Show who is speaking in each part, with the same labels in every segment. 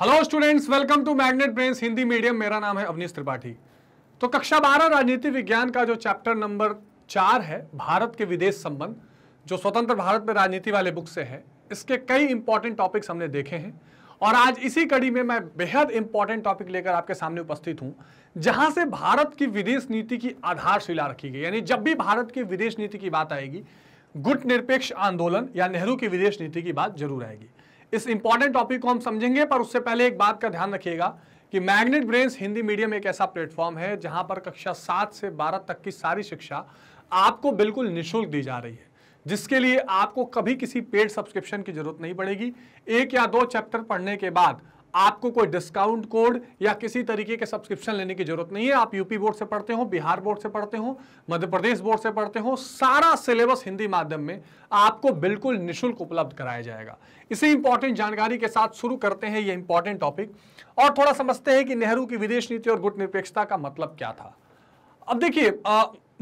Speaker 1: Hello students welcome to magnet brains Hindi medium मेरा नाम है अवनीश त्रिपाठी तो कक्षा बारह राजनीति विज्ञान का जो चैप्टर नंबर चार है भारत के विदेश संबंध जो स्वतंत्र भारत में राजनीति वाले बुक से है इसके कई इंपॉर्टेंट टॉपिक्स हमने देखे हैं और आज इसी कड़ी में मैं बेहद इंपॉर्टेंट टॉपिक लेकर आपके सामने उपस्थित हूं जहां से भारत की विदेश नीति की आधारशिला रखी गई यानी जब भी भारत की विदेश नीति की बात आएगी गुट निरपेक्ष आंदोलन या नेहरू की विदेश नीति की बात जरूर आएगी इस इंपॉर्टेंट टॉपिक को हम समझेंगे पर उससे पहले एक बात का ध्यान रखिएगा कि मैग्नेट ब्रेन्स हिंदी मीडियम एक ऐसा प्लेटफॉर्म है जहां पर कक्षा सात से बारह तक की सारी शिक्षा आपको बिल्कुल निःशुल्क दी जा रही है जिसके लिए आपको कभी किसी पेड सब्सक्रिप्शन की जरूरत नहीं पड़ेगी एक या दो चैप्टर पढ़ने के बाद आपको कोई डिस्काउंट कोड या किसी तरीके के सब्सक्रिप्शन लेने की जरूरत नहीं है आप यूपी बोर्ड से पढ़ते हो बिहार बोर्ड से पढ़ते हो मध्य प्रदेश बोर्ड से पढ़ते हो सारा सिलेबस हिंदी माध्यम में आपको बिल्कुल निःशुल्क उपलब्ध कराया जाएगा इसी इंपॉर्टेंट जानकारी के साथ शुरू करते हैं ये इंपॉर्टेंट टॉपिक और थोड़ा समझते हैं कि नेहरू की विदेश नीति और गुट निरपेक्षता का मतलब क्या था अब देखिए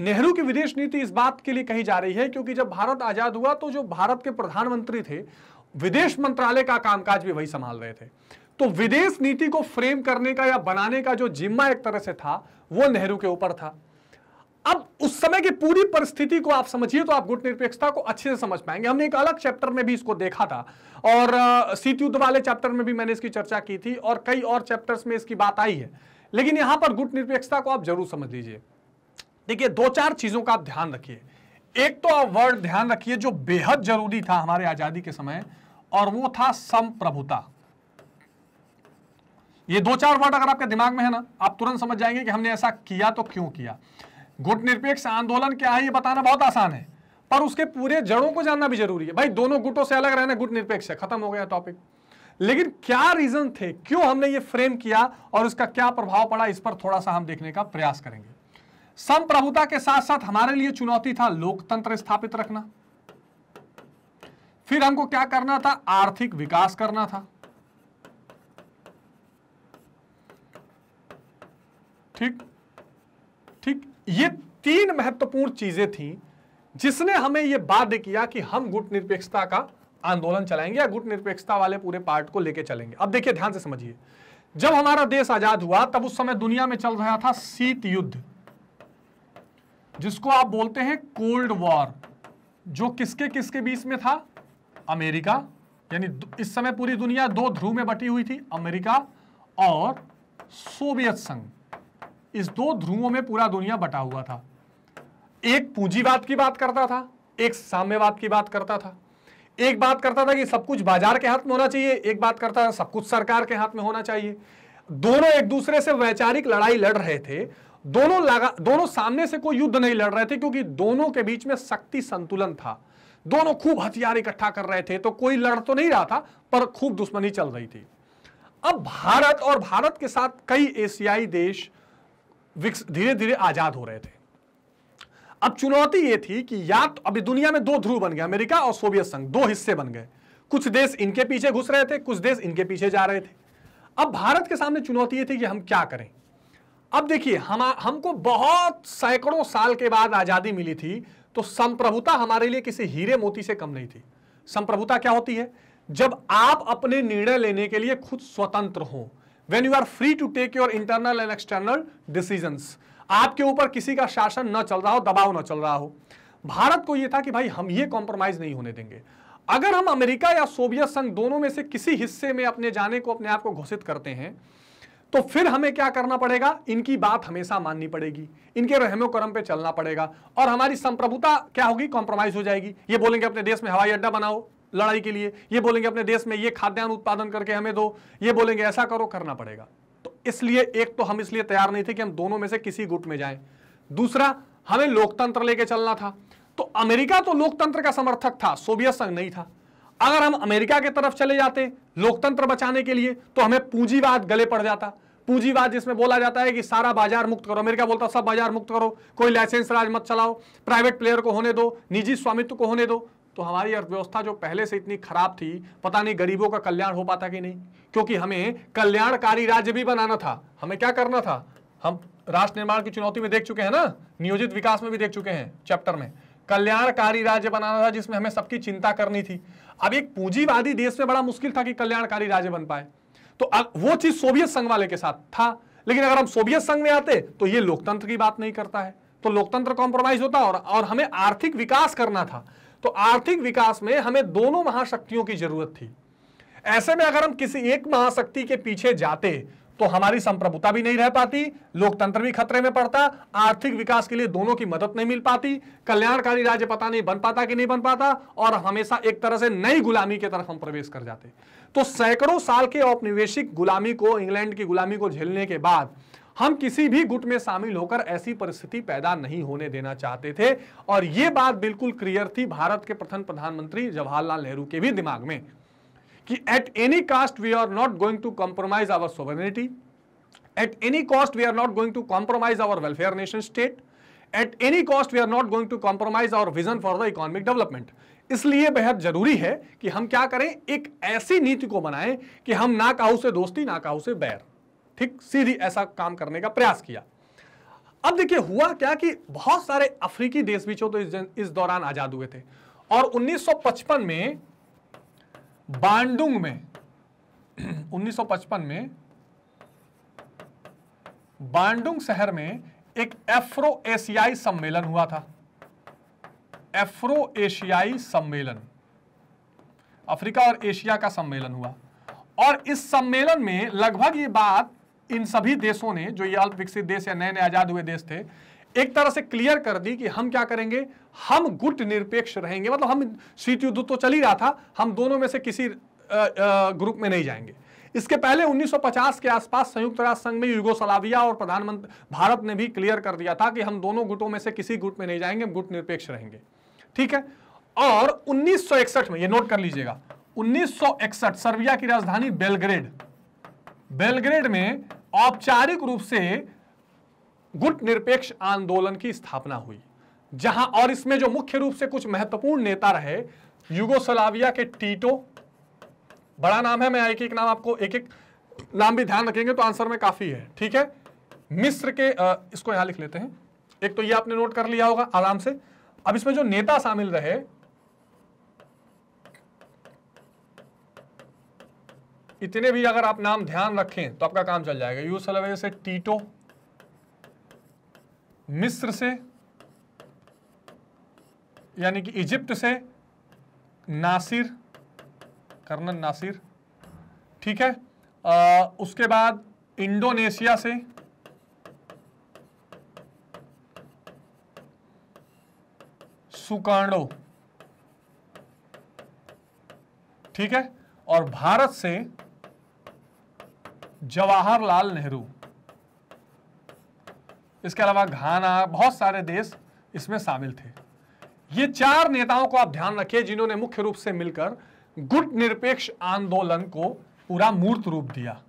Speaker 1: नेहरू की विदेश नीति इस बात के लिए कही जा रही है क्योंकि जब भारत आजाद हुआ तो जो भारत के प्रधानमंत्री थे विदेश मंत्रालय का कामकाज भी वही संभाल रहे थे तो विदेश नीति को फ्रेम करने का या बनाने का जो जिम्मा एक तरह से था वो नेहरू के ऊपर था अब उस समय की पूरी परिस्थिति को आप समझिए तो आप गुट निरपेक्षता को अच्छे से समझ पाएंगे हमने एक अलग चैप्टर में भी इसको देखा था और शीत युद्ध वाले चैप्टर में भी मैंने इसकी चर्चा की थी और कई और चैप्टर्स में इसकी बात आई है लेकिन यहां पर गुट निरपेक्षता को आप जरूर समझ लीजिए देखिए दो चार चीजों का आप ध्यान रखिए एक तो आप वर्ड ध्यान रखिए जो बेहद जरूरी था हमारे आजादी के समय और वो था संप्रभुता ये दो चार वर्ड अगर आपके दिमाग में है ना आप तुरंत समझ जाएंगे कि हमने ऐसा किया तो क्यों किया गुट निरपेक्ष आंदोलन क्या है ये बताना बहुत आसान है पर उसके पूरे जड़ों को जानना भी जरूरी है भाई दोनों गुटों से अलग रहना गुट निरपेक्ष है खत्म हो गया टॉपिक लेकिन क्या रीजन थे क्यों हमने ये फ्रेम किया और उसका क्या प्रभाव पड़ा इस पर थोड़ा सा हम देखने का प्रयास करेंगे संप्रभुता के साथ साथ हमारे लिए चुनौती था लोकतंत्र स्थापित रखना फिर हमको क्या करना था आर्थिक विकास करना था ठीक ठीक ये तीन महत्वपूर्ण चीजें थी जिसने हमें यह बाध्य किया कि हम गुट निरपेक्षता का आंदोलन चलाएंगे या गुट निरपेक्षता वाले पूरे पार्ट को लेकर चलेंगे अब देखिए ध्यान से समझिए जब हमारा देश आजाद हुआ तब उस समय दुनिया में चल रहा था शीत युद्ध जिसको आप बोलते हैं कोल्ड वॉर जो किसके किसके बीच में था अमेरिका यानी इस समय पूरी दुनिया दो ध्रुव में बटी हुई थी अमेरिका और सोवियत संघ इस दो ध्रुवों में पूरा दुनिया बटा हुआ था एक पूंजीवाद की बात करता था एक साम्यवाद की बात करता था एक बात करता था कि सब कुछ बाजार के हाथ में होना चाहिए एक बात करता था सब कुछ सरकार के हाथ में होना चाहिए दोनों एक दूसरे से वैचारिक लड़ाई लड़ रहे थे दोनों लगा दोनों सामने से कोई युद्ध नहीं लड़ रहे थे क्योंकि दोनों के बीच में शक्ति संतुलन था दोनों खूब हथियार इकट्ठा कर रहे थे तो कोई लड़ तो नहीं रहा था पर खूब दुश्मनी चल रही थी अब भारत और भारत के साथ कई एशियाई देश धीरे धीरे आजाद हो रहे थे अब चुनौती ये थी कि या तो अभी दुनिया में दो ध्रुव बन गए अमेरिका और सोवियत संघ दो हिस्से बन गए कुछ देश इनके पीछे घुस रहे थे कुछ देश इनके पीछे जा रहे थे अब भारत के सामने चुनौती ये थी कि हम क्या करें अब देखिए हम हमको बहुत सैकड़ों साल के बाद आज़ादी मिली थी तो संप्रभुता हमारे लिए किसी हीरे मोती से कम नहीं थी संप्रभुता क्या होती है जब आप अपने निर्णय लेने के लिए खुद स्वतंत्र हों when you are free to take your internal and external decision आपके ऊपर किसी का शासन न चल रहा हो दबाव न चल रहा हो भारत को यह था कि भाई हम ये कॉम्प्रोमाइज नहीं होने देंगे अगर हम अमेरिका या सोवियत संघ दोनों में से किसी हिस्से में अपने जाने को अपने आप को घोषित करते हैं तो फिर हमें क्या करना पड़ेगा इनकी बात हमेशा माननी पड़ेगी इनके रहमो करम पे चलना पड़ेगा और हमारी संप्रभुता क्या होगी कॉम्प्रोमाइज हो जाएगी ये बोलेंगे अपने देश में हवाई अड्डा बनाओ लड़ाई के लिए ये बोलेंगे अपने देश में ये खाद्यान्न उत्पादन करके हमें दो ये बोलेंगे ऐसा करो करना पड़ेगा तो इसलिए एक तो हम इसलिए तैयार नहीं थे कि हम दोनों में से किसी गुट में जाएं दूसरा हमें लोकतंत्र लेके चलना था तो अमेरिका तो लोकतंत्र का समर्थक था सोवियत संघ नहीं था अगर हम अमेरिका के तरफ चले जाते लोकतंत्र बचाने के लिए तो हमें पूंजीवाद गले पड़ जाता पूंजीवाद जिसमें बोला जाता है कि सारा बाजार मुक्त करो अमेरिका बोलता सब बाजार मुक्त करो कोई लाइसेंस राज मत चलाओ प्राइवेट प्लेयर को होने दो निजी स्वामित्व को होने दो तो हमारी अर्थव्यवस्था जो पहले से इतनी खराब थी पता नहीं गरीबों का कल्याण हो पाता कि नहीं क्योंकि हमें कल्याणकारी राज्य भी बनाना था हमें क्या करना था हम राष्ट्र निर्माण की चुनौती में देख चुके हैं ना नियोजित विकास में भी देख चुके हैं चैप्टर में कल्याणकारी राज्य बनाना था जिसमें हमें सबकी चिंता करनी थी अब एक पूंजीवादी देश में बड़ा मुश्किल था कि कल्याणकारी राज्य बन पाए तो वो चीज सोवियत संघ वाले के साथ था लेकिन अगर हम सोवियत संघ में आते तो ये लोकतंत्र की बात नहीं करता है तो लोकतंत्र कॉम्प्रोमाइज होता और, और हमें आर्थिक विकास करना था तो आर्थिक विकास में हमें दोनों महाशक्तियों की जरूरत थी ऐसे में अगर हम किसी एक महाशक्ति के पीछे जाते तो हमारी संप्रभुता भी नहीं रह पाती लोकतंत्र भी खतरे में पड़ता आर्थिक विकास के लिए दोनों की मदद नहीं मिल पाती कल्याणकारी राज्य पता नहीं बन पाता कि नहीं बन पाता और हमेशा एक तरह से नई गुलामी की तरफ हम प्रवेश कर जाते तो सैकड़ों साल के औपनिवेशिक गुलामी को इंग्लैंड की गुलामी को झेलने के बाद हम किसी भी गुट में शामिल होकर ऐसी परिस्थिति पैदा नहीं होने देना चाहते थे और ये बात बिल्कुल क्लियर थी भारत के प्रथम प्रधानमंत्री जवाहरलाल नेहरू के भी दिमाग में कि at any cost we are not going to compromise our sovereignty at any cost we are not going to compromise our welfare nation state at any cost we are not going to compromise our vision for the economic development इसलिए बेहद जरूरी है कि हम क्या करें एक ऐसी नीति को बनाएं कि हम ना काहू से दोस्ती ना काहू से बैर ठीक सीधी ऐसा काम करने का प्रयास किया अब देखिए हुआ क्या कि बहुत सारे अफ्रीकी देश भी तो इस, इस दौरान आजाद हुए थे और 1955 में बांडुंग में 1955 में बांडुंग शहर में एक एफ्रो एशियाई सम्मेलन हुआ था एफ्रो एशियाई सम्मेलन अफ्रीका और एशिया का सम्मेलन हुआ और इस सम्मेलन में लगभग ये बात इन सभी देशों ने जो ये अल्प विकसित देश या नए नए आजाद हुए देश थे एक तरह से क्लियर कर दी कि हम क्या करेंगे हम गुट निरपेक्ष रहेंगे मतलब हम शीत युद्ध तो चल ही रहा था हम दोनों में से किसी ग्रुप में नहीं जाएंगे इसके पहले 1950 के आसपास संयुक्त राष्ट्र संघ में युगोसलाविया और प्रधानमंत्री भारत ने भी क्लियर कर दिया था कि हम दोनों गुटों में से किसी गुट में नहीं जाएंगे गुट निरपेक्ष रहेंगे ठीक है और उन्नीस में ये नोट कर लीजिएगा 1961 सर्बिया की राजधानी बेलग्रेड बेलग्रेड में औपचारिक रूप से गुट निरपेक्ष आंदोलन की स्थापना हुई जहां और इसमें जो मुख्य रूप से कुछ महत्वपूर्ण नेता रहे युगोसलाविया के टीटो बड़ा नाम है मैं एक एक नाम आपको एक एक नाम भी ध्यान रखेंगे तो आंसर में काफी है ठीक है मिस्र के आ, इसको यहां लिख लेते हैं एक तो ये आपने नोट कर लिया होगा आराम से अब इसमें जो नेता शामिल रहे इतने भी अगर आप नाम ध्यान रखें तो आपका काम चल जाएगा यू यूसलवे से टीटो मिस्र से यानी कि इजिप्ट से नासिर कर्नल नासिर ठीक है आ, उसके बाद इंडोनेशिया से सुकांडो ठीक है और भारत से जवाहरलाल नेहरू इसके अलावा घाना बहुत सारे देश इसमें शामिल थे ये चार नेताओं को आप ध्यान रखिए जिन्होंने मुख्य रूप से मिलकर गुट निरपेक्ष आंदोलन को पूरा मूर्त रूप दिया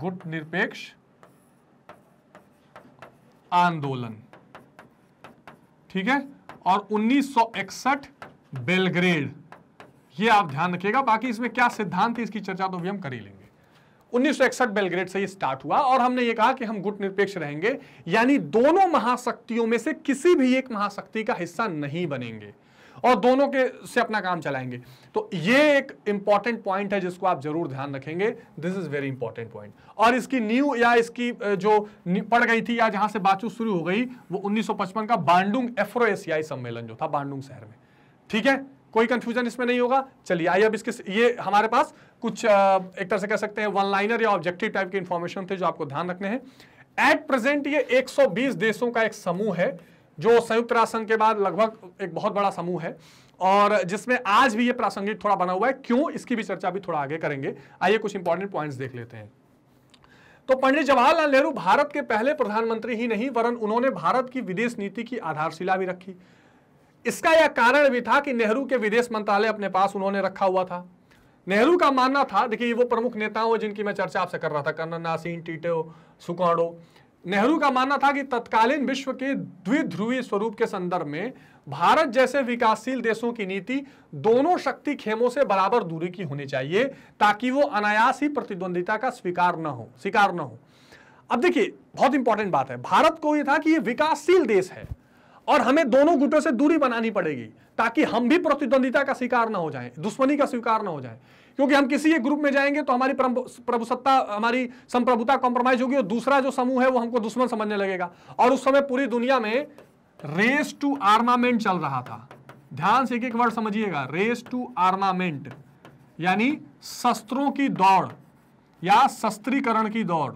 Speaker 1: गुट निरपेक्ष आंदोलन ठीक है और 1961 बेलग्रेड ये आप ध्यान रखिएगा बाकी इसमें क्या सिद्धांत है इसकी चर्चा तो भी हम कर ही लेंगे 1961 बेलग्रेड से ये स्टार्ट हुआ और हमने ये कहा कि हम गुट निरपेक्ष रहेंगे यानी दोनों महाशक्तियों में से किसी भी एक महाशक्ति का हिस्सा नहीं बनेंगे और दोनों के से अपना काम चलाएंगे तो ये एक इंपॉर्टेंट पॉइंट है जिसको आप जरूर ध्यान रखेंगे this is very important point और इसकी न्यू या इसकी जो पड़ गई थी या जहां से बातचीत शुरू हो गई वो 1955 का बांडुंग एफ्रो एशियाई सम्मेलन जो था बांडुंग शहर में ठीक है कोई कंफ्यूजन इसमें नहीं होगा चलिए आइए अब इसके ये हमारे पास कुछ एक तरह से कह सकते हैं वन लाइनर या ऑब्जेक्टिव टाइप के इंफॉर्मेशन थे जो आपको ध्यान रखने हैं एट प्रेजेंट ये 120 देशों का एक समूह है जो संयुक्त राष्ट्र संघ के बाद लगभग एक बहुत बड़ा समूह है और जिसमें आज भी ये प्रासंगिक थोड़ा बना हुआ है क्यों इसकी भी चर्चा भी थोड़ा आगे करेंगे आइए कुछ इंपॉर्टेंट पॉइंट्स देख लेते हैं तो पंडित जवाहरलाल नेहरू भारत के पहले प्रधानमंत्री ही नहीं वरन उन्होंने भारत की विदेश नीति की आधारशिला भी रखी इसका यह कारण भी था कि नेहरू के विदेश मंत्रालय अपने पास उन्होंने रखा हुआ था नेहरू का मानना था देखिए वो प्रमुख नेताओं हैं जिनकी मैं चर्चा आपसे कर रहा था कर्नल नासिन टीटो सुकौड़ो नेहरू का मानना था कि तत्कालीन विश्व के द्विध्रुवी स्वरूप के संदर्भ में भारत जैसे विकासशील देशों की नीति दोनों शक्ति खेमों से बराबर दूरी की होनी चाहिए ताकि वो अनायास ही प्रतिद्वंदिता का स्वीकार न हो स्वीकार न हो अब देखिए बहुत इंपॉर्टेंट बात है भारत को यह था कि ये विकासशील देश है और हमें दोनों गुटों से दूरी बनानी पड़ेगी ताकि हम भी प्रतिद्वंदिता का शिकार ना हो जाए दुश्मनी का स्वीकार ना हो जाए क्योंकि हम किसी एक ग्रुप में जाएंगे तो हमारी प्रभुसत्ता हमारी संप्रभुता कॉम्प्रोमाइज होगी और दूसरा जो समूह है वो हमको दुश्मन समझने लगेगा और उस समय पूरी दुनिया में रेस टू आर्मामेंट चल रहा था ध्यान से एक एक वर्ड समझिएगा रेस टू आर्मामेंट यानी शस्त्रों की दौड़ या शस्त्रीकरण की दौड़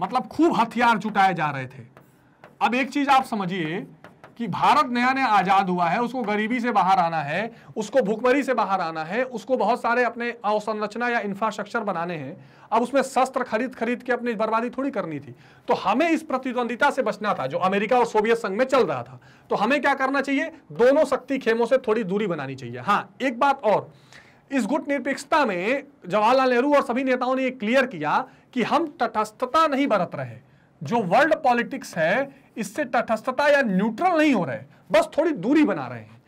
Speaker 1: मतलब खूब हथियार जुटाए जा रहे थे अब एक चीज आप समझिए कि भारत नया नया आजाद हुआ है उसको गरीबी से बाहर आना है उसको भुखमरी से बाहर आना है उसको बहुत सारे अपने अवसंरचना या इंफ्रास्ट्रक्चर बनाने हैं अब उसमें शस्त्र खरीद खरीद के अपनी बर्बादी थोड़ी करनी थी तो हमें इस प्रतिद्वंदिता से बचना था जो अमेरिका और सोवियत संघ में चल रहा था तो हमें क्या करना चाहिए दोनों शक्ति खेमों से थोड़ी दूरी बनानी चाहिए हाँ एक बात और इस गुट निरपेक्षता में जवाहरलाल नेहरू और सभी नेताओं ने यह क्लियर किया कि हम तटस्थता नहीं बरत रहे जो वर्ल्ड पॉलिटिक्स है इससे तटस्थता या न्यूट्रल नहीं हो रहे बस थोड़ी दूरी बना रहे हैं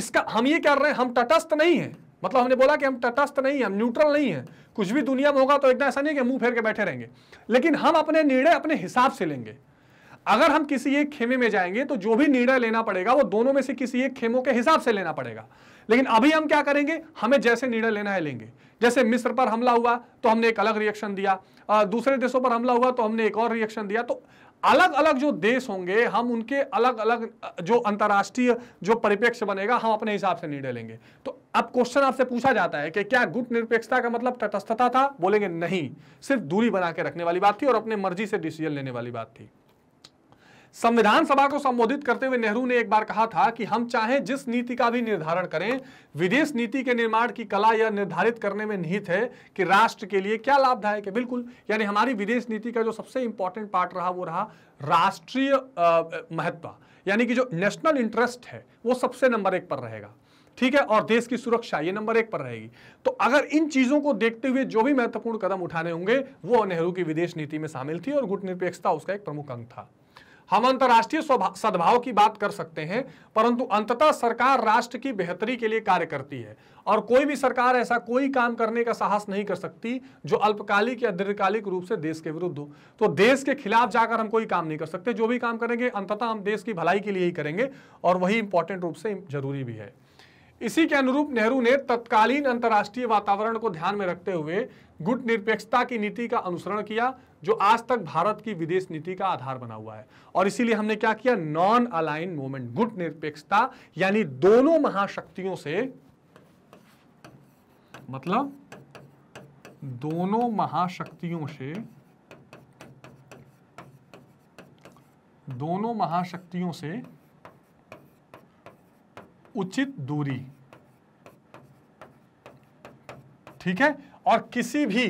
Speaker 1: इसका हम ये कर रहे हैं हम तटस्थ नहीं है मतलब हमने बोला कि हम तटस्थ नहीं है हम न्यूट्रल नहीं है कुछ भी दुनिया में होगा तो एकदम ऐसा नहीं कि मुंह फेर के बैठे रहेंगे लेकिन हम अपने निर्णय अपने हिसाब से लेंगे अगर हम किसी एक खेमे में जाएंगे तो जो भी निर्णय लेना पड़ेगा वो दोनों में से किसी एक खेमों के हिसाब से लेना पड़ेगा लेकिन अभी हम क्या करेंगे हमें जैसे निर्णय लेना है लेंगे जैसे मिस्र पर हमला हुआ तो हमने एक अलग रिएक्शन दिया दूसरे देशों पर हमला हुआ तो हमने एक और रिएक्शन दिया तो अलग अलग जो देश होंगे हम उनके अलग अलग जो अंतर्राष्ट्रीय जो परिप्रेक्ष्य बनेगा हम अपने हिसाब से निर्णय लेंगे तो अब क्वेश्चन आपसे पूछा जाता है कि क्या गुट निरपेक्षता का मतलब तटस्थता था बोलेंगे नहीं सिर्फ दूरी बना के रखने वाली बात थी और अपने मर्जी से डिसीजन लेने वाली बात थी संविधान सभा को संबोधित करते हुए नेहरू ने एक बार कहा था कि हम चाहे जिस नीति का भी निर्धारण करें विदेश नीति के निर्माण की कला यह निर्धारित करने में निहित है कि राष्ट्र के लिए क्या लाभदायक है बिल्कुल यानी हमारी विदेश नीति का जो सबसे इंपॉर्टेंट पार्ट रहा वो रहा राष्ट्रीय महत्व यानी कि जो नेशनल इंटरेस्ट है वो सबसे नंबर एक पर रहेगा ठीक है और देश की सुरक्षा ये नंबर एक पर रहेगी तो अगर इन चीजों को देखते हुए जो भी महत्वपूर्ण कदम उठाने होंगे वो नेहरू की विदेश नीति में शामिल थी और गुट निरपेक्षता उसका एक प्रमुख अंग था हम अंतर्राष्ट्रीय सद्भाव की बात कर सकते हैं परंतु अंततः सरकार राष्ट्र की बेहतरी के लिए कार्य करती है और कोई भी सरकार ऐसा कोई काम करने का साहस नहीं कर सकती जो अल्पकालिक या दीर्घकालिक रूप से देश के विरुद्ध हो तो देश के खिलाफ जाकर हम कोई काम नहीं कर सकते जो भी काम करेंगे अंततः हम देश की भलाई के लिए ही करेंगे और वही इंपॉर्टेंट रूप से जरूरी भी है इसी के अनुरूप नेहरू ने तत्कालीन अंतर्राष्ट्रीय वातावरण को ध्यान में रखते हुए गुट निरपेक्षता की नीति का अनुसरण किया जो आज तक भारत की विदेश नीति का आधार बना हुआ है और इसीलिए हमने क्या किया नॉन अलाइन मूवमेंट गुट निरपेक्षता यानी दोनों महाशक्तियों से मतलब दोनों महाशक्तियों से दोनों महाशक्तियों से उचित दूरी ठीक है और किसी भी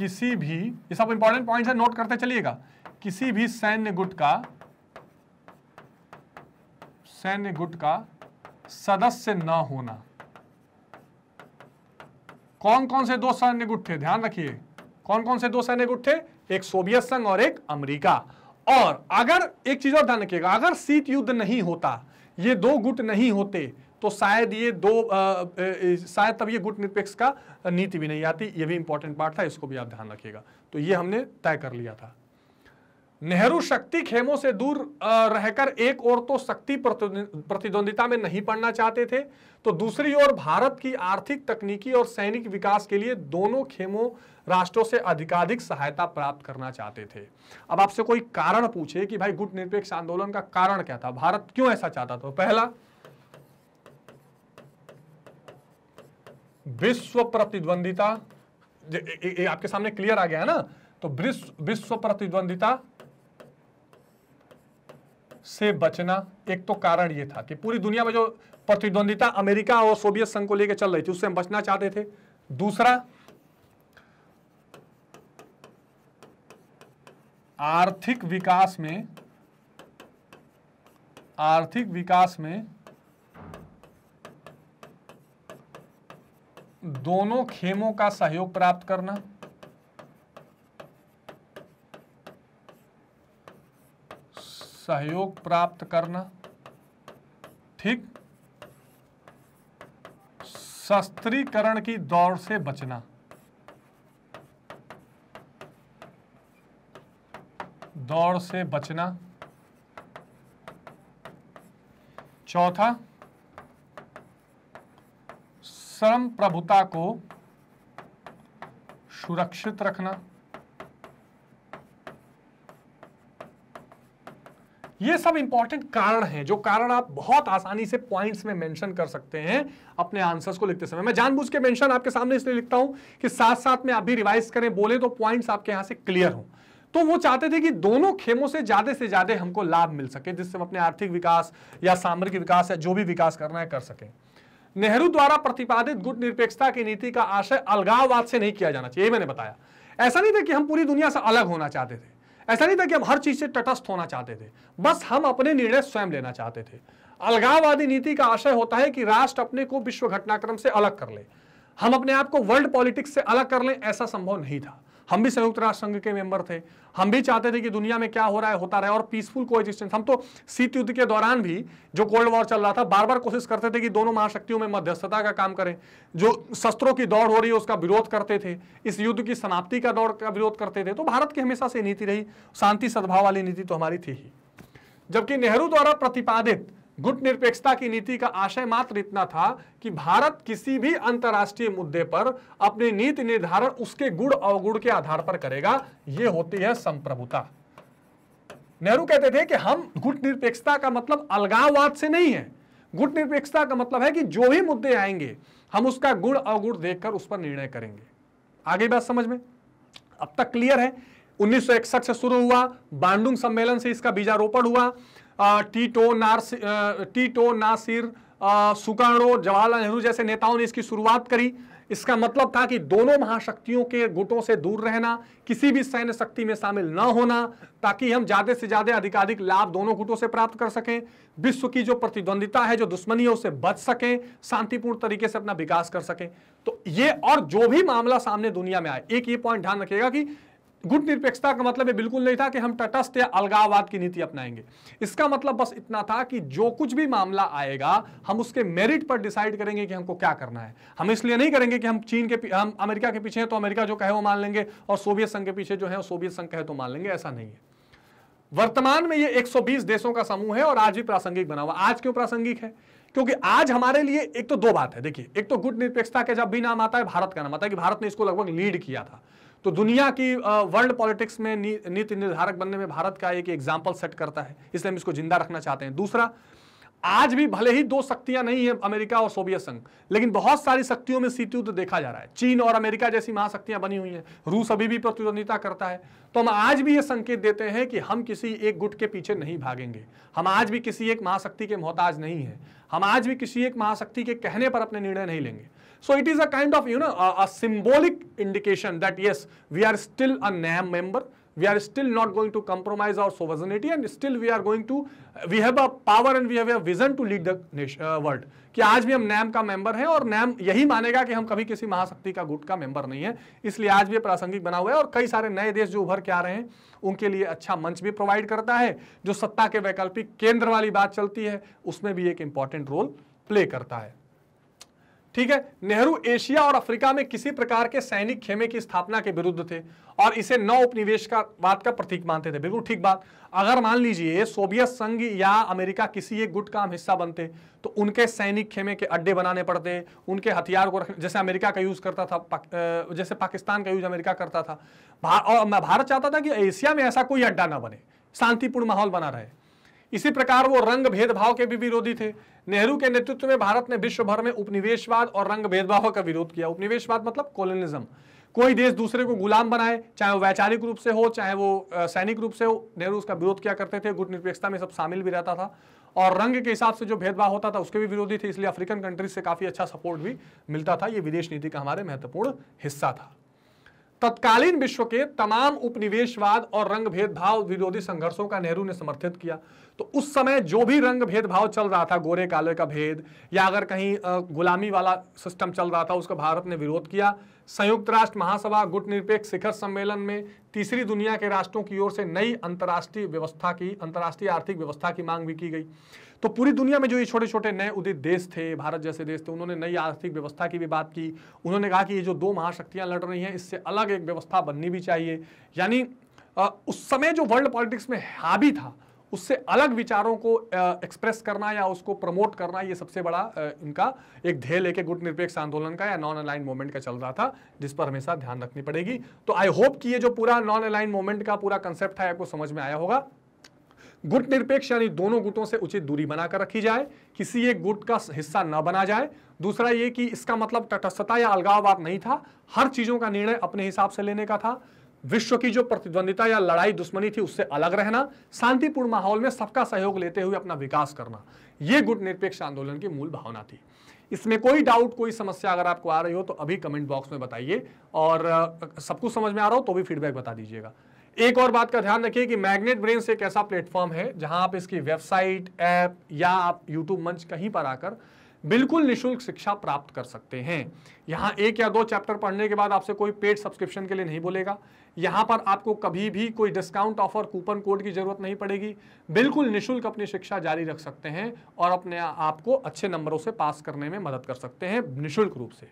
Speaker 1: किसी भी ये सब इंपॉर्टेंट पॉइंट है नोट करते चलिएगा किसी भी सैन्य गुट का सैन्य गुट का सदस्य न होना कौन कौन से दो सैन्य गुट थे ध्यान रखिए कौन कौन से दो सैन्य गुट थे एक सोवियत संघ और एक अमेरिका और अगर एक चीज और ध्यान रखिएगा अगर शीत युद्ध नहीं होता ये दो गुट नहीं होते तो शायद ये दो शायद तब ये गुट निरपेक्ष का नीति भी नहीं आती ये भी इंपॉर्टेंट पार्ट था इसको भी आप ध्यान रखिएगा तो ये हमने तय कर लिया था नेहरू शक्ति खेमों से दूर रहकर एक और तो शक्ति प्रतिद्वंदिता में नहीं पड़ना चाहते थे तो दूसरी ओर भारत की आर्थिक तकनीकी और सैनिक विकास के लिए दोनों खेमों राष्ट्रों से अधिकाधिक सहायता प्राप्त करना चाहते थे अब आपसे कोई कारण पूछे कि भाई गुट निरपेक्ष आंदोलन का कारण क्या था भारत क्यों ऐसा चाहता था पहला विश्व प्रतिद्वंदिता आपके सामने क्लियर आ गया है ना तो विश्व प्रतिद्वंदिता से बचना एक तो कारण यह था कि पूरी दुनिया में जो प्रतिद्वंदिता अमेरिका और सोवियत संघ को लेकर चल रही थी उससे हम बचना चाहते थे दूसरा आर्थिक विकास में आर्थिक विकास में दोनों खेमों का सहयोग प्राप्त करना सहयोग प्राप्त करना ठीक शस्त्रीकरण की दौड़ से बचना दौड़ से बचना चौथा श्रम प्रभुता को सुरक्षित रखना ये सब इंपॉर्टेंट कारण हैं जो कारण आप बहुत आसानी से पॉइंट्स में मेंशन कर सकते हैं अपने आंसर्स को लिखते समय मैं जानबूझ के मेंशन आपके सामने इसलिए लिखता हूं कि साथ साथ में आप भी रिवाइज करें बोले तो पॉइंट्स आपके यहां से क्लियर हो तो वो चाहते थे कि दोनों खेमों से ज्यादा से ज्यादा हमको लाभ मिल सके जिससे हम अपने आर्थिक विकास या सामरिक विकास या जो भी विकास करना है कर सकें नेहरू द्वारा प्रतिपादित गुट निरपेक्षता की नीति का आशय अलगाववाद से नहीं किया जाना चाहिए यही मैंने बताया ऐसा नहीं था कि हम पूरी दुनिया से अलग होना चाहते थे ऐसा नहीं था कि हम हर चीज से तटस्थ होना चाहते थे बस हम अपने निर्णय स्वयं लेना चाहते थे अलगाववादी नीति का आशय होता है कि राष्ट्र अपने को विश्व घटनाक्रम से अलग कर ले हम अपने आप को वर्ल्ड पॉलिटिक्स से अलग कर लें ऐसा संभव नहीं था हम भी संयुक्त राष्ट्र संघ के मेंबर थे हम भी चाहते थे कि दुनिया में क्या हो रहा है होता रहे और पीसफुल को हम तो शीत युद्ध के दौरान भी जो कोल्ड वॉर चल रहा था बार बार कोशिश करते थे कि दोनों महाशक्तियों में मध्यस्थता का काम करें जो शस्त्रों की दौड़ हो रही है उसका विरोध करते थे इस युद्ध की समाप्ति का दौड़ का विरोध करते थे तो भारत की हमेशा से नीति रही शांति सद्भाव वाली नीति तो हमारी थी ही जबकि नेहरू द्वारा प्रतिपादित गुट निरपेक्षता की नीति का आशय मात्र इतना था कि भारत किसी भी अंतर्राष्ट्रीय मुद्दे पर अपनी नीति निर्धारण उसके गुण अवगुण के आधार पर करेगा यह होती है संप्रभुता नेहरू कहते थे कि हम गुट निरपेक्षता का मतलब अलगाववाद से नहीं है गुट निरपेक्षता का मतलब है कि जो भी मुद्दे आएंगे हम उसका गुण अवगुण देखकर उस पर निर्णय करेंगे आगे बात समझ में अब तक क्लियर है 1961 से शुरू हुआ बांडुंग सम्मेलन से इसका बीजारोपण हुआ टीटो नारसी Tito Nasser Sukarno Jawaharlal Nehru जैसे नेताओं ने इसकी शुरुआत करी इसका मतलब था कि दोनों महाशक्तियों के गुटों से दूर रहना किसी भी सैन्य शक्ति में शामिल न होना ताकि हम ज़्यादा से ज़्यादा अधिकाधिक लाभ दोनों गुटों से प्राप्त कर सकें विश्व की जो प्रतिद्वंदिता है जो दुश्मनी है उससे बच सकें शांतिपूर्ण तरीके से अपना विकास कर सकें तो ये और जो भी मामला सामने दुनिया में आए एक ये पॉइंट ध्यान रखिएगा कि गुट निरपेक्षता का मतलब ये बिल्कुल नहीं था कि हम तटस्थ या अलगाववाद की नीति अपनाएंगे इसका मतलब बस इतना था कि जो कुछ भी मामला आएगा हम उसके मेरिट पर डिसाइड करेंगे कि हमको क्या करना है हम इसलिए नहीं करेंगे कि हम चीन के हम अमेरिका के पीछे हैं तो अमेरिका जो कहे वो मान लेंगे और सोवियत संघ के पीछे जो है सोवियत संघ कहे तो मान लेंगे ऐसा नहीं है वर्तमान में ये एक देशों का समूह है और आज भी प्रासंगिक बना हुआ आज क्यों प्रासंगिक है क्योंकि आज हमारे लिए एक तो दो बात है देखिए एक तो गुट निरपेक्षता का जब भी नाम आता है भारत का नाम आता है कि भारत ने इसको लगभग लीड किया था तो दुनिया की वर्ल्ड पॉलिटिक्स में नीति निर्धारक बनने में भारत का एक एग्जाम्पल सेट करता है इसलिए हम इसको जिंदा रखना चाहते हैं दूसरा आज भी भले ही दो शक्तियां नहीं है अमेरिका और सोवियत संघ लेकिन बहुत सारी शक्तियों में सीटू तो देखा जा रहा है चीन और अमेरिका जैसी महाशक्तियां बनी हुई हैं रूस अभी भी प्रतिद्वंदिता करता है तो हम आज भी ये संकेत देते हैं कि हम किसी एक गुट के पीछे नहीं भागेंगे हम आज भी किसी एक महाशक्ति के मोहताज नहीं है हम आज भी किसी एक महाशक्ति के कहने पर अपने निर्णय नहीं लेंगे So it is a kind of, you know, a, a symbolic indication that yes, we are still a NAM member. We are still not going to compromise our sovereignty and still we are going to, we have a power and we have a vision to lead the nation, uh, world. कि आज भी हम NAM का member हैं और NAM यही मानेगा कि हम कभी किसी महाशक्ति का गुट का मेंबर नहीं है इसलिए आज भी प्रासंगिक बना हुआ है और कई सारे नए देश जो उभर के आ रहे हैं उनके लिए अच्छा मंच भी प्रोवाइड करता है जो सत्ता के वैकल्पिक केंद्र वाली बात चलती है उसमें भी एक इम्पॉर्टेंट रोल प्ले करता है ठीक है नेहरू एशिया और अफ्रीका में किसी प्रकार के सैनिक खेमे की स्थापना के विरुद्ध थे और इसे नौ उपनिवेश का बात का प्रतीक मानते थे बिल्कुल ठीक बात अगर मान लीजिए सोवियत संघ या अमेरिका किसी एक गुट का हिस्सा बनते तो उनके सैनिक खेमे के अड्डे बनाने पड़ते उनके हथियार को रखने जैसे अमेरिका का यूज़ करता था पाक, जैसे पाकिस्तान का यूज़ अमेरिका करता था भा, और भारत चाहता था कि एशिया में ऐसा कोई अड्डा ना बने शांतिपूर्ण माहौल बना रहे इसी प्रकार वो रंग भेदभाव के भी विरोधी थे नेहरू के नेतृत्व में भारत ने विश्व भर में उपनिवेशवाद और रंग भेदभाव का विरोध किया उपनिवेशवाद मतलब कॉलोनिज्म कोई देश दूसरे को गुलाम बनाए चाहे वो वैचारिक रूप से हो चाहे वो सैनिक रूप से हो नेहरू उसका विरोध किया करते थे गुटनिरपेक्षता में सब शामिल भी रहता था और रंग के हिसाब से जो भेदभाव होता था उसके भी विरोधी थे इसलिए अफ्रीकन कंट्रीज से काफ़ी अच्छा सपोर्ट भी मिलता था ये विदेश नीति का हमारे महत्वपूर्ण हिस्सा था तत्कालीन विश्व के तमाम उपनिवेशवाद और रंग भेदभाव विरोधी संघर्षों का नेहरू ने समर्थित किया तो उस समय जो भी रंग भेदभाव चल रहा था गोरे काले का भेद या अगर कहीं गुलामी वाला सिस्टम चल रहा था उसका भारत ने विरोध किया संयुक्त राष्ट्र महासभा गुट निरपेक्ष शिखर सम्मेलन में तीसरी दुनिया के राष्ट्रों की ओर से नई अंतर्राष्ट्रीय व्यवस्था की अंतर्राष्ट्रीय आर्थिक व्यवस्था की मांग भी की गई तो पूरी दुनिया में जो ये छोटे छोटे नए उदित देश थे भारत जैसे देश थे उन्होंने नई आर्थिक व्यवस्था की भी बात की उन्होंने कहा कि ये जो दो महाशक्तियां लड़ रही हैं इससे अलग एक व्यवस्था बननी भी चाहिए यानी उस समय जो वर्ल्ड पॉलिटिक्स में हावी था उससे अलग विचारों को एक्सप्रेस करना या उसको प्रमोट करना ये सबसे बड़ा इनका एक ध्येय लेके गुट निरपेक्ष आंदोलन का या नॉन अलाइन मूवमेंट का चल रहा था जिस पर हमेशा ध्यान रखनी पड़ेगी तो आई होप कि ये जो पूरा नॉन अलाइन मूवमेंट का पूरा कंसेप्ट है आपको समझ में आया होगा गुट निरपेक्ष यानी दोनों गुटों से उचित दूरी बनाकर रखी जाए किसी एक गुट का हिस्सा न बना जाए दूसरा ये कि इसका मतलब तटस्थता या अलगाववाद नहीं था हर चीज़ों का निर्णय अपने हिसाब से लेने का था विश्व की जो प्रतिद्वंदिता या लड़ाई दुश्मनी थी उससे अलग रहना शांतिपूर्ण माहौल में सबका सहयोग लेते हुए अपना विकास करना यह गुट निरपेक्ष आंदोलन की मूल भावना थी इसमें कोई डाउट कोई समस्या अगर आपको आ रही हो तो अभी कमेंट बॉक्स में बताइए और सब कुछ समझ में आ रहा हो तो भी फीडबैक बता दीजिएगा एक और बात का ध्यान रखिए कि मैग्नेट ब्रेन एक ऐसा प्लेटफॉर्म है जहां आप इसकी वेबसाइट ऐप या आप यूट्यूब मंच कहीं पर आकर बिल्कुल निःशुल्क शिक्षा प्राप्त कर सकते हैं यहाँ एक या दो चैप्टर पढ़ने के बाद आपसे कोई पेड सब्सक्रिप्शन के लिए नहीं बोलेगा यहाँ पर आपको कभी भी कोई डिस्काउंट ऑफर कूपन कोड की ज़रूरत नहीं पड़ेगी बिल्कुल निःशुल्क अपनी शिक्षा जारी रख सकते हैं और अपने आप को अच्छे नंबरों से पास करने में मदद कर सकते हैं निःशुल्क रूप से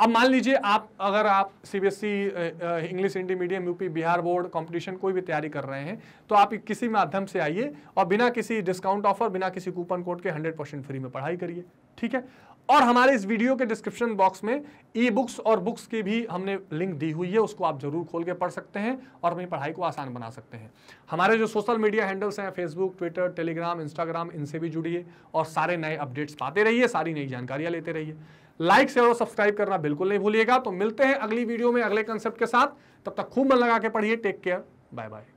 Speaker 1: अब मान लीजिए आप अगर आप CBSE English medium UP Bihar board competition कोई भी तैयारी कर रहे हैं तो आप किसी माध्यम से आइए और बिना किसी डिस्काउंट ऑफर बिना किसी कूपन कोड के 100 परसेंट फ्री में पढ़ाई करिए ठीक है और हमारे इस वीडियो के डिस्क्रिप्शन बॉक्स में ई बुक्स और बुक्स की भी हमने लिंक दी हुई है उसको आप जरूर खोल के पढ़ सकते हैं और अपनी पढ़ाई को आसान बना सकते हैं हमारे जो सोशल मीडिया हैंडल्स हैं फेसबुक ट्विटर टेलीग्राम इंस्टाग्राम इनसे भी जुड़िए और सारे नए अपडेट्स पाते रहिए सारी नई जानकारियाँ लेते रहिए लाइक शेयर और सब्सक्राइब करना बिल्कुल नहीं भूलिएगा तो मिलते हैं अगली वीडियो में अगले कंसेप्ट के साथ तब तक खूब मन लगा के पढ़िए टेक केयर बाय बाय